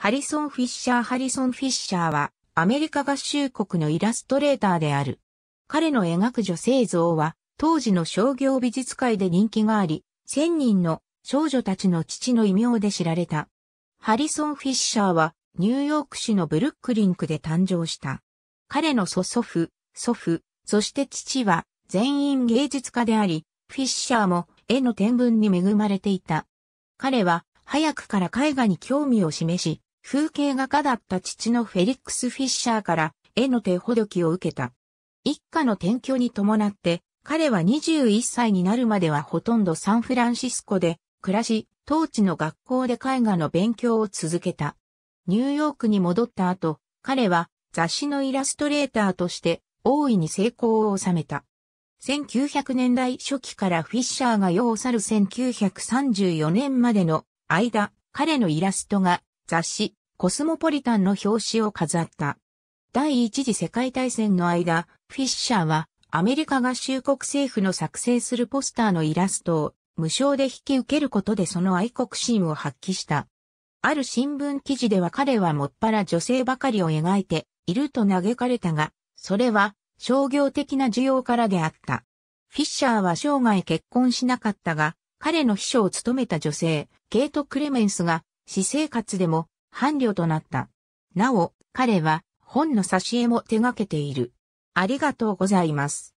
ハリソン・フィッシャー・ハリソン・フィッシャーは、アメリカ合衆国のイラストレーターである。彼の描く女性像は、当時の商業美術界で人気があり、千人の少女たちの父の異名で知られた。ハリソン・フィッシャーは、ニューヨーク市のブルックリンクで誕生した。彼の祖祖父、祖父、そして父は、全員芸術家であり、フィッシャーも絵の天文に恵まれていた。彼は、早くから絵画に興味を示し、風景画家だった父のフェリックス・フィッシャーから絵の手ほどきを受けた。一家の転居に伴って、彼は21歳になるまではほとんどサンフランシスコで暮らし、当地の学校で絵画の勉強を続けた。ニューヨークに戻った後、彼は雑誌のイラストレーターとして大いに成功を収めた。1900年代初期からフィッシャーが世を去る1934年までの間、彼のイラストが雑誌コスモポリタンの表紙を飾った。第一次世界大戦の間、フィッシャーはアメリカ合衆国政府の作成するポスターのイラストを無償で引き受けることでその愛国心を発揮した。ある新聞記事では彼はもっぱら女性ばかりを描いていると嘆かれたが、それは商業的な需要からであった。フィッシャーは生涯結婚しなかったが、彼の秘書を務めた女性、ケイト・クレメンスが、私生活でも伴侶となった。なお、彼は本の挿絵も手掛けている。ありがとうございます。